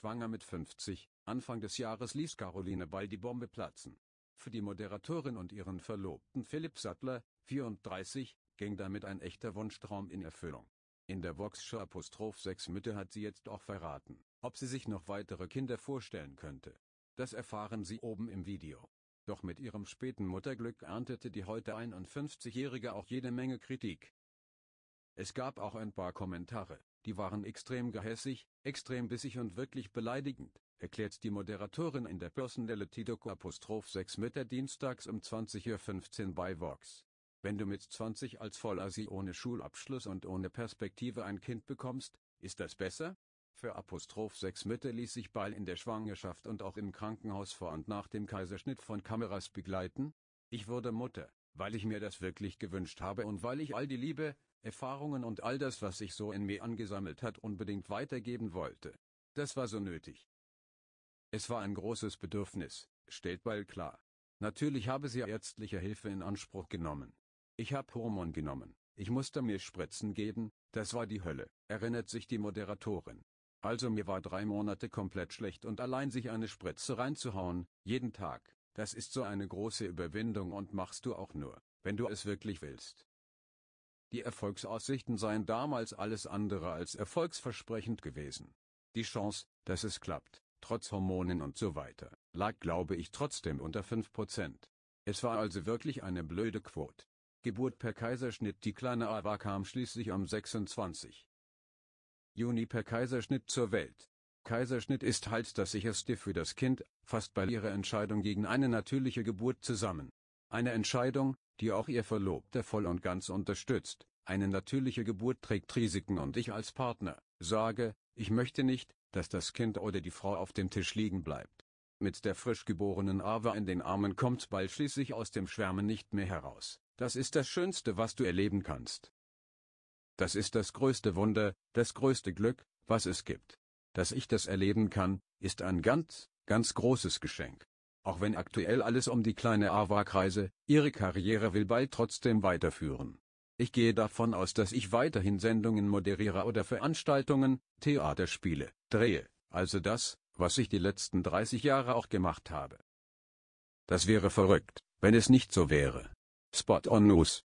Schwanger mit 50, Anfang des Jahres ließ Caroline Ball die Bombe platzen. Für die Moderatorin und ihren Verlobten Philipp Sattler, 34, ging damit ein echter Wunschtraum in Erfüllung. In der Voxshow Apostroph 6 Mitte hat sie jetzt auch verraten, ob sie sich noch weitere Kinder vorstellen könnte. Das erfahren Sie oben im Video. Doch mit ihrem späten Mutterglück erntete die heute 51-Jährige auch jede Menge Kritik. Es gab auch ein paar Kommentare, die waren extrem gehässig, extrem bissig und wirklich beleidigend, erklärt die Moderatorin in der Personality Doku Apostroph 6 Mittag dienstags um 20.15 Uhr bei Vox. Wenn du mit 20 als Vollasi ohne Schulabschluss und ohne Perspektive ein Kind bekommst, ist das besser? Für Apostroph 6 Mütter ließ sich Beil in der Schwangerschaft und auch im Krankenhaus vor und nach dem Kaiserschnitt von Kameras begleiten. Ich wurde Mutter weil ich mir das wirklich gewünscht habe und weil ich all die Liebe, Erfahrungen und all das, was sich so in mir angesammelt hat, unbedingt weitergeben wollte. Das war so nötig. Es war ein großes Bedürfnis, stellt Ball klar. Natürlich habe sie ärztliche Hilfe in Anspruch genommen. Ich habe Hormon genommen, ich musste mir Spritzen geben, das war die Hölle, erinnert sich die Moderatorin. Also mir war drei Monate komplett schlecht und allein sich eine Spritze reinzuhauen, jeden Tag, das ist so eine große Überwindung und machst du auch nur, wenn du es wirklich willst. Die Erfolgsaussichten seien damals alles andere als erfolgsversprechend gewesen. Die Chance, dass es klappt, trotz Hormonen und so weiter, lag glaube ich trotzdem unter 5%. Es war also wirklich eine blöde Quote. Geburt per Kaiserschnitt Die kleine Ava kam schließlich am 26. Juni per Kaiserschnitt zur Welt. Kaiserschnitt ist halt das sicherste für das Kind, fasst bei ihrer Entscheidung gegen eine natürliche Geburt zusammen. Eine Entscheidung, die auch ihr Verlobter voll und ganz unterstützt. Eine natürliche Geburt trägt Risiken und ich als Partner sage, ich möchte nicht, dass das Kind oder die Frau auf dem Tisch liegen bleibt. Mit der frisch geborenen Ava in den Armen kommt bald schließlich aus dem Schwärmen nicht mehr heraus. Das ist das Schönste, was du erleben kannst. Das ist das größte Wunder, das größte Glück, was es gibt. Dass ich das erleben kann, ist ein ganz, ganz großes Geschenk. Auch wenn aktuell alles um die kleine Ava kreise, ihre Karriere will bald trotzdem weiterführen. Ich gehe davon aus, dass ich weiterhin Sendungen moderiere oder Veranstaltungen, Theaterspiele, drehe, also das, was ich die letzten 30 Jahre auch gemacht habe. Das wäre verrückt, wenn es nicht so wäre. Spot on News.